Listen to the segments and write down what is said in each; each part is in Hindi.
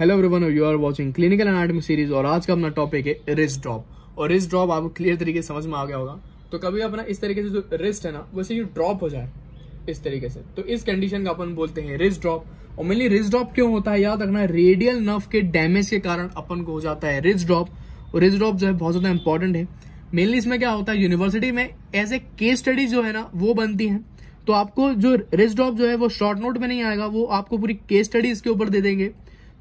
hello everyone you are watching clinical anatomy series और आज का अपना टॉपिक है रिस्ट ड्रॉप और रिस्ट ड्रॉप आपको क्लियर तरीके से समझ में आ गया होगा तो कभी अपना इस तरीके से जो रिस्ट है ना वैसे यू ड्रॉप हो जाए इस तरीके से तो इस कंडीशन का अपन बोलते हैं रिस्ट ड्रॉप और मेनली रिस्ट ड्रॉप क्यों होता है याद रखना रेडियल नर्व के डैमेज के कारण अपन को हो जाता है रिस्ट ड्रॉप और रिस्ट ड्रॉप जो है बहुत ज्यादा इंपॉर्टेंट है मेनली इसमें क्या होता है यूनिवर्सिटी में एज ए केस स्टडी जो है ना वो बनती है तो आपको जो रिस्ट ड्रॉप जो है वो शॉर्ट नोट में नहीं आएगा वो आपको पूरी केस स्टडी इसके ऊपर दे देंगे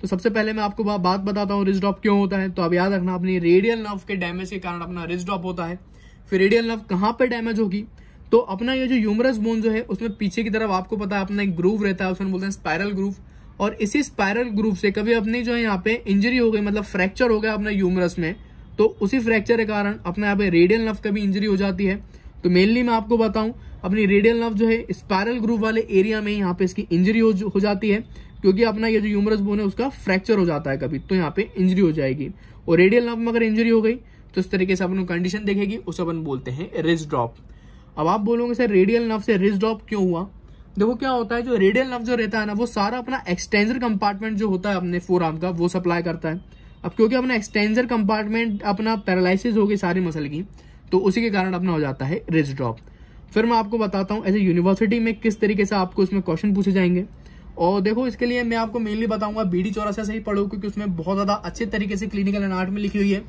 तो सबसे पहले मैं आपको बात बताता हूँ रिज ड्रॉप क्यों होता है तो अब याद रखना अपनी रेडियल नर्व के डैमेज के कारण अपना रिज ड्रॉप होता है फिर रेडियल नर्व कहाँ पर डैमेज होगी तो अपना ये जो यूमरस बोन जो है उसमें पीछे की तरफ आपको पता है अपना एक ग्रूव रहता है उसमें बोलते हैं स्पायरल ग्रूव और इसी स्पायरल ग्रूव से कभी अपनी जो है यहाँ पे इंजरी हो गई मतलब फ्रैक्चर हो गया अपना यूमरस में तो उसी फ्रैक्चर के कारण अपने यहाँ पे रेडियल नर्व का भी इंजरी हो जाती है तो मेनली मैं आपको बताऊं अपनी रेडियल नर्व जो है स्पायरल ग्रूव वाले एरिया में यहाँ पे इसकी इंजरी हो, हो जाती है क्योंकि अपना ये जो यूमरस बोन है उसका फ्रैक्चर हो जाता है कभी तो यहाँ पे इंजरी हो जाएगी और रेडियल नर्व में अगर इंजरी हो गई तो इस तरीके से अपन कंडीशन देखेगी उसे अपन बोलते हैं रिज ड्रॉप अब आप बोलोगे सर रेडियल नर्व से रिज ड्रॉप क्यों हुआ देखो क्या होता है जो रेडियल नर्व जो रहता है ना वो सारा अपना एक्सटेंजर कंपार्टमेंट जो होता है अपने फोर आर्म का वो सप्लाई करता है अब क्योंकि अपना एक्सटेंजर कंपार्टमेंट अपना पैरालिसिस हो गई सारी मसल की तो उसी के कारण अपना हो जाता है रिज ड्रॉप फिर मैं आपको बताता हूँ ऐसे यूनिवर्सिटी में किस तरीके से आपको इसमें क्वेश्चन पूछे जाएंगे और देखो इसके लिए मैं आपको मेनली बताऊंगा बीडी चौरासा से ही पढ़ो क्योंकि उसमें बहुत ज़्यादा अच्छे तरीके से क्लिनिकल आर्ट में लिखी हुई है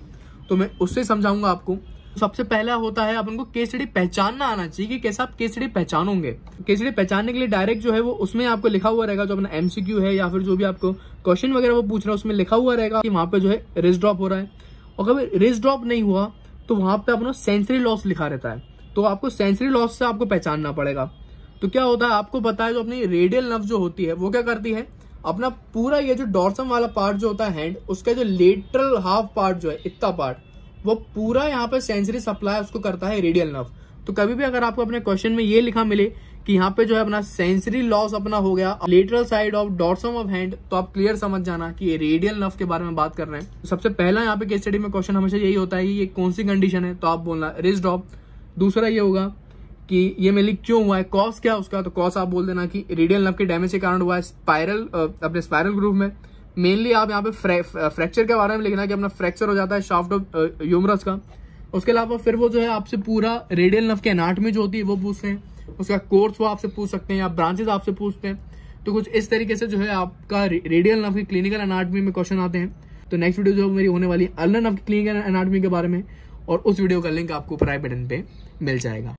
तो मैं उससे समझाऊंगा आपको सबसे पहला होता है अपन को केस स्टडी पहचानना आना चाहिए कि कैसे आप केस स्टडी पहचानोगे केस स्टडी पहचानने के लिए डायरेक्ट जो है वो उसमें आपको लिखा हुआ रहेगा जो अपना एमसीक्यू है या फिर जो भी आपको क्वेश्चन वगैरह वो पूछ रहा है उसमें लिखा हुआ रहेगा कि वहां पे जो है रेस ड्रॉप हो रहा है और कभी रेस ड्रॉप नहीं हुआ तो वहां पे अपना सेंसरी लॉस लिखा रहता है तो आपको सेंसरी लॉस से आपको पहचानना पड़ेगा तो क्या होता है आपको पता है जो अपनी रेडियल नर्व जो होती है वो क्या करती है अपना पूरा ये जो डॉर्सम वाला पार्ट जो होता है हैंड उसका जो लेटरल हाफ पार्ट जो है इतना पार्ट वो पूरा यहाँ पे सेंसरी सप्लाई उसको करता है रेडियल नर्व तो कभी भी अगर आपको अपने क्वेश्चन में ये लिखा मिले कि यहाँ पे जो है अपना सेंसरी लॉस अपना हो गया lateral side of dorsum of hand तो आप क्लियर समझ जाना कि ये रेडियल नर्व के बारे में बात कर रहे हैं तो सबसे पहला यहाँ पे केस स्टडी में क्वेश्चन हमेशा यही होता है कि ये कौन सी कंडीशन है तो आप बोलना रिस्ट ऑफ दूसरा ये होगा कि ये लिख क्यों हुआ है कॉस क्या उसका तो कॉस आप बोल देना कि रेडियल नर्व के डैमेज के कारण हुआ है स्पायरल अपने स्पायरल ग्रूव में मेनली आप यहाँ पे फ्रैक्चर के बारे में लिखना कि अपना फ्रैक्चर हो जाता है शाफ्ट ऑफ यूमरस का उसके अलावा फिर वो जो है आपसे पूरा रेडियल नफ के अनाटमी जो होती है वो पूछते हैं उसका कोर्स वो आपसे पूछ सकते हैं या ब्रांचेज आपसे पूछते हैं तो कुछ इस तरीके से जो है आपका रेडियल नव की क्लिनिकल अनाटमी में क्वेश्चन आते हैं तो नेक्स्ट वीडियो जो मेरी होने वाली है अल्लर नव की क्लिनिकल अनाटमी के बारे में और उस वीडियो का लिंक आपको प्राइवेट बटन पे मिल जाएगा